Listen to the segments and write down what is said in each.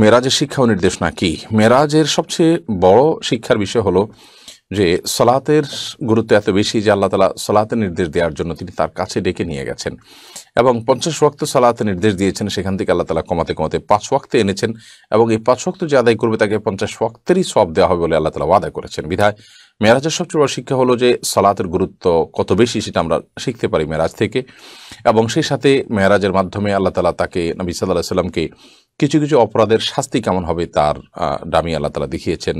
মেরাজের শিক্ষা ও নির্দেশনা কি মেরাজের সবচেয়ে বড় শিক্ষার বিষয় হলো যে সলাতের গুরুত্ব এত বেশি যে আল্লাহ তালা সলাতে নির্দেশ দেওয়ার জন্য তিনি তার কাছে ডেকে নিয়ে গেছেন এবং পঞ্চাশ ওয়াক্ত সলাতে নির্দেশ দিয়েছেন সেখান থেকে আল্লাহ তালা কমাতে কমাতে পাঁচ ওয়াক্তে এনেছেন এবং এই পাঁচ ওয়াক্ত যে আদায় করবে তাকে পঞ্চাশ ওয়াক্তেরই সব দেওয়া হবে বলে আল্লাহ তালা ওয়াদা করেছেন বিধায় মেরাজের সবচেয়ে বড় শিক্ষা হলো যে সালাতের গুরুত্ব কত বেশি সেটা আমরা শিখতে পারি মেরাজ থেকে এবং সেই সাথে মেরাজের মাধ্যমে আল্লাহ তালা তাকে নবী সাল্লাহ সাল্লামকে কিছু কিছু অপরাধের শাস্তি কেমন হবে তার ডামি আল্লাহ তালা দেখিয়েছেন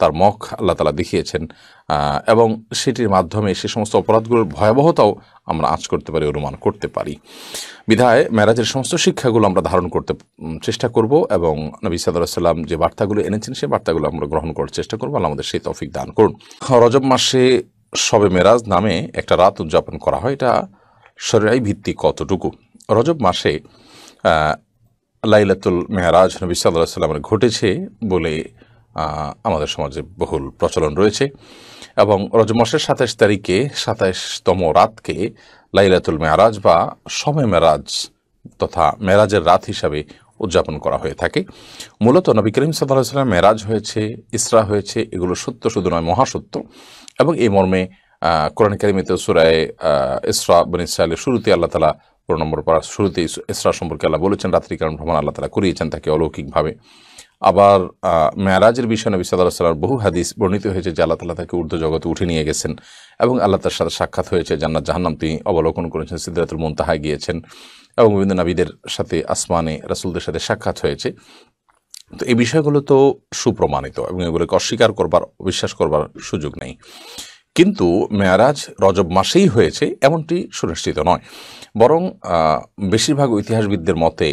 তার মখ আল্লাহ তালা দেখিয়েছেন এবং সেটির মাধ্যমে সে সমস্ত অপরাধগুলোর ভয়াবহতাও আমরা আঁচ করতে পারি অনুমান করতে পারি বিধায় মেরাজের সমস্ত শিক্ষাগুলো আমরা ধারণ করতে চেষ্টা করব এবং নবী সাদাম যে বার্তাগুলো এনেছেন সেই বার্তাগুলো আমরা গ্রহণ করার চেষ্টা করবো আল্লাহ আমাদের সেই তফিক দান করুন রজব মাসে সবে মেরাজ নামে একটা রাত উদযাপন করা হয় এটা শরীরাই ভিত্তি কতটুকু রজব মাসে লাইলাতুল মেহরাজ নবী সাল্লাহ সাল্লামের ঘটেছে বলে আমাদের সমাজে বহুল প্রচলন রয়েছে এবং রজ মাসের তারিখে সাতাইশতম রাতকে লাইলাতুল মেয়ারাজ বা সময় মেরাজ তথা মেরাজের রাত হিসাবে উদযাপন করা হয়ে থাকে মূলত নবী করিম সাল্লাহ মেরাজ হয়েছে ইসরা হয়েছে এগুলো সত্য শুধু নয় মহাসত্য এবং এই মর্মে কোরআন কারিমিত সুরায় ইসরা বন ইসরায়েলের শুরুতে আল্লাহ তালা পুরো নম্বর পাড়া শুরুতে ইসরা সম্পর্কে আল্লাহ বলেছেন রাত্রিকালীন ভ্রমণ আল্লাহ তালা করিয়েছেন তাকে অলৌকিকভাবে আবার মেয়ারাজের বিষয় নবী সাল্লাহ সাল্লাহ বহু হাদিস বর্ণিত হয়েছে যে আল্লাহ তালা তাকে ঊর্ধ্ব জগতে উঠে নিয়ে গেছেন এবং আল্লাহ তার সাথে সাক্ষাৎ হয়েছে জান্নাত জাহান্নাম তিনি অবলোকন করেছেন সিদ্ধাতুল মুনতাহা গিয়েছেন এবং বিভিন্ন নাবিদের সাথে আসমানে রাসুলদের সাথে সাক্ষাৎ হয়েছে তো এই বিষয়গুলো তো সুপ্রমাণিত এবং এগুলোকে অস্বীকার করবার বিশ্বাস করবার সুযোগ নেই কিন্তু মেয়ারাজ রজব মাসেই হয়েছে এমনটি সুনিশ্চিত নয় বরং বেশিরভাগ ইতিহাসবিদদের মতে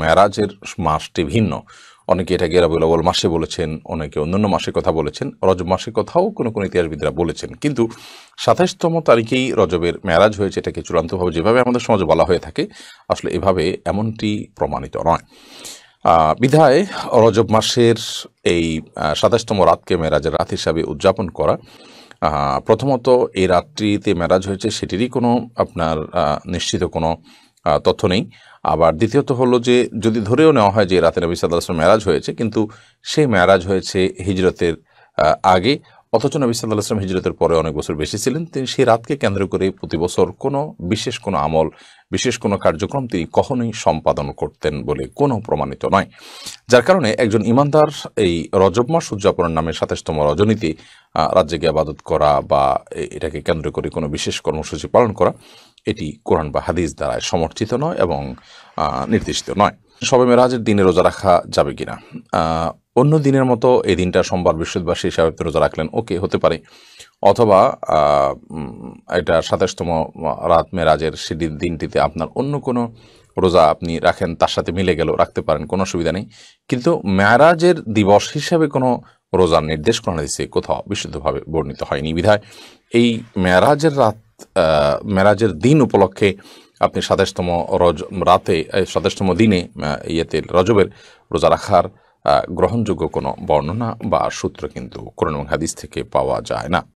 মেয়ারাজের মাসটি ভিন্ন অনেকে এটাকে রাবিউল আউ্বাল মাসে বলেছেন অনেকে অন্যান্য মাসের কথা বলেছেন রজব মাসের কথাও কোনো কোনো ইতিহাসবিদরা বলেছেন কিন্তু সাতাশতম তারিখেই রজবের ম্যারাজ হয়েছে এটাকে চূড়ান্তভাবে যেভাবে আমাদের সমাজে বলা হয়ে থাকে আসলে এভাবে এমনটি প্রমাণিত নয় বিধায় রজব মাসের এই সাতাশতম রাতকে ম্যারাজের রাত হিসাবে উদযাপন করা প্রথমত এই রাত্রিতে ম্যারাজ হয়েছে সেটিরই কোনো আপনার নিশ্চিত কোনো তথ্য নেই আবার দ্বিতীয়ত হলো যে যদি ধরেও নেওয়া হয় যে রাতে নবী সাল্লাহ ম্যারাজ হয়েছে কিন্তু সেই ম্যারাজ হয়েছে হিজরতের আগে অথচ নবী সাল্লাহ আসলাম হিজরতের পরে অনেক বছর বেশি ছিলেন তিনি সেই রাতকে কেন্দ্র করে প্রতি বছর কোনো বিশেষ কোনো আমল বিশেষ কোনো কার্যক্রম তিনি কখনোই সম্পাদন করতেন বলে কোনো প্রমাণিত নয় যার কারণে একজন ইমানদার এই রজব মাস উদযাপনের নামে সাতাশতম রজনীতি রাজ্যে গিয়ে আবাদত করা বা এটাকে কেন্দ্র করে কোনো বিশেষ কর্মসূচি পালন করা এটি কোরআন বা হাদিস দ্বারায় সমর্থিত নয় এবং নির্দিষ্ট নয় সবে মেরাজের দিনে রোজা রাখা যাবে কিনা অন্য দিনের মতো এই দিনটা সোমবার বিশ্ববাসী হিসাবে রোজা রাখলেন ওকে হতে পারে অথবা এটা সাতাশতম রাত মেরাজের সেদিন দিনটিতে আপনার অন্য কোনো রোজা আপনি রাখেন তার সাথে মিলে গেল রাখতে পারেন কোনো অসুবিধা নেই কিন্তু মেরাজের দিবস হিসাবে কোনো রোজার নির্দেশ করা হয়েছে কোথাও বিশুদ্ধভাবে বর্ণিত হয়নি বিধায় এই মেরাজের রাত মেরাজের দিন উপলক্ষে আপনি সাতাশতম রজ রাতে সাতাশতম দিনে ইয়েতে রজবের রোজা রাখার গ্রহণযোগ্য কোনো বর্ণনা বা সূত্র কিন্তু কোরআন হাদিস থেকে পাওয়া যায় না